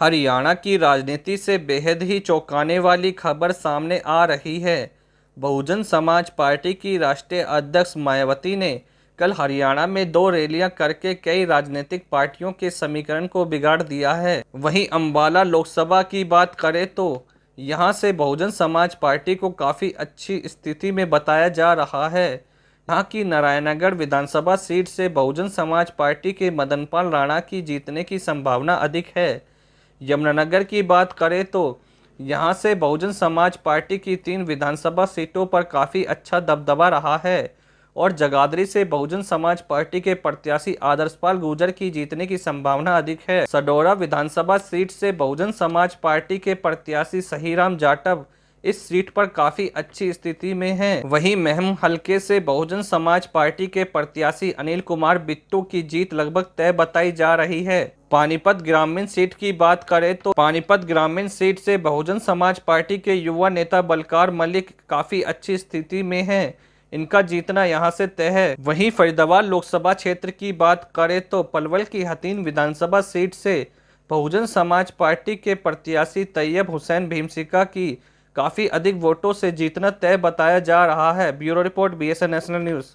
हरियाणा की राजनीति से बेहद ही चौंकाने वाली खबर सामने आ रही है बहुजन समाज पार्टी की राष्ट्रीय अध्यक्ष मायावती ने कल हरियाणा में दो रैलियां करके कई राजनीतिक पार्टियों के समीकरण को बिगाड़ दिया है वहीं अंबाला लोकसभा की बात करें तो यहां से बहुजन समाज पार्टी को काफ़ी अच्छी स्थिति में बताया जा रहा है यहाँ की नारायणगढ़ विधानसभा सीट से बहुजन समाज पार्टी के मदनपाल राणा की जीतने की संभावना अधिक है यमुनानगर की बात करें तो यहाँ से बहुजन समाज पार्टी की तीन विधानसभा सीटों पर काफ़ी अच्छा दबदबा रहा है और जगाधरी से बहुजन समाज पार्टी के प्रत्याशी आदर्शपाल गुर्जर की जीतने की संभावना अधिक है सडोरा विधानसभा सीट से बहुजन समाज पार्टी के प्रत्याशी सहीराम जाटव इस सीट पर काफी अच्छी स्थिति में है वही महम हल्के से बहुजन समाज पार्टी के प्रत्याशी अनिल कुमार बिट्टू की जीत लगभग तय बताई जा रही है पानीपत ग्रामीण सीट की बात करें तो पानीपत ग्रामीण सीट से बहुजन समाज पार्टी के युवा नेता बलकार मलिक काफ़ी अच्छी स्थिति में है इनका जीतना यहां से तय है वहीं फरीदाबाद लोकसभा क्षेत्र की बात करें तो पलवल की हतीन विधानसभा सीट से बहुजन समाज पार्टी के प्रत्याशी तैयब हुसैन भीमसिका की काफ़ी अधिक वोटों से जीतना तय बताया जा रहा है bureau report B national news